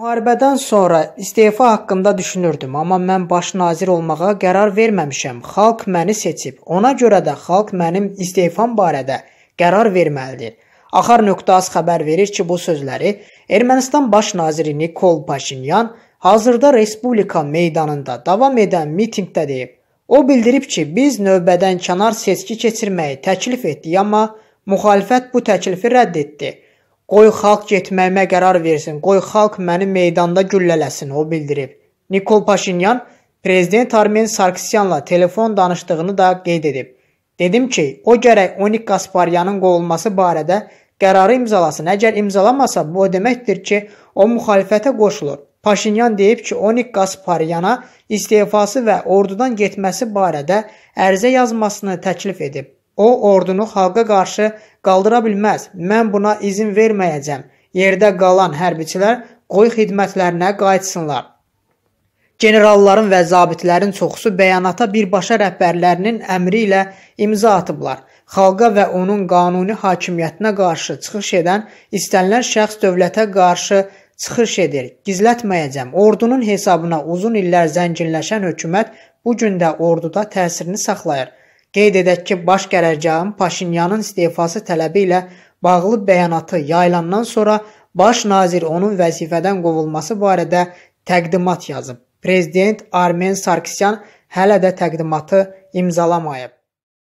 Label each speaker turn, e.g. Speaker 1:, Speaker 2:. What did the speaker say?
Speaker 1: Müharibədən sonra istefa haqqında düşünürdüm, amma mən baş nazir olmağa qərar verməmişəm. Xalq məni seçib. Ona görə də xalq mənim istefam barədə qərar verməlidir. Axar nöqtəs xəbər verir ki, bu sözləri Ermənistan baş naziri Nikol Paşinyan hazırda respublika meydanında davam edən mitinqdə deyib. O bildirib ki, biz növbədən kənar seçki keçirməyi təklif etdik, amma müxalifət bu təklifi rədd etdi. Qoy xalq getməyimə qərar versin. Qoy xalq məni meydanda güllələsin, o bildirib. Nikol Paşinyan prezident Armen Sarkisyanla telefon danışdığını da qeyd edib. Dedim ki, o gərək Onik Kasparyanın qovulması barədə qərarı imzalasın. Əgər imzalamasa, bu o deməkdir ki, o müxalifətə qoşulur. Paşinyan deyib ki, Onik Kasparyana istefası və ordudan getməsi barədə ərizə yazmasını təklif edib. O ordunu xalqa qarşı qaldıra bilməz. Mən buna izin verməyəcəm. Yerdə qalan hərbiçilər qoy xidmətlərinə qayıtsınlar. Generalların və zabitlərin çoxusu bəyanata birbaşa rəhbərlərinin əmri ilə imza atıblar. Xalqa və onun qanuni hakimiyyətinə qarşı çıxış edən istənilən şəxs dövlətə qarşı çıxış edir. Gizlətməyəcəm. Ordunun hesabına uzun illər zənginləşən hökumət bu gün də orduda təsirini saxlayır. Qeyd edək ki, baş qərargahın Paşinyanın istefası tələbi ilə bağlı bəyanatı yayılandan sonra baş nazir onun vəzifədən qovulması barədə təqdimat yazıb. Prezident Armen Sarkisyan hələ də təqdimatı imzalamayıb.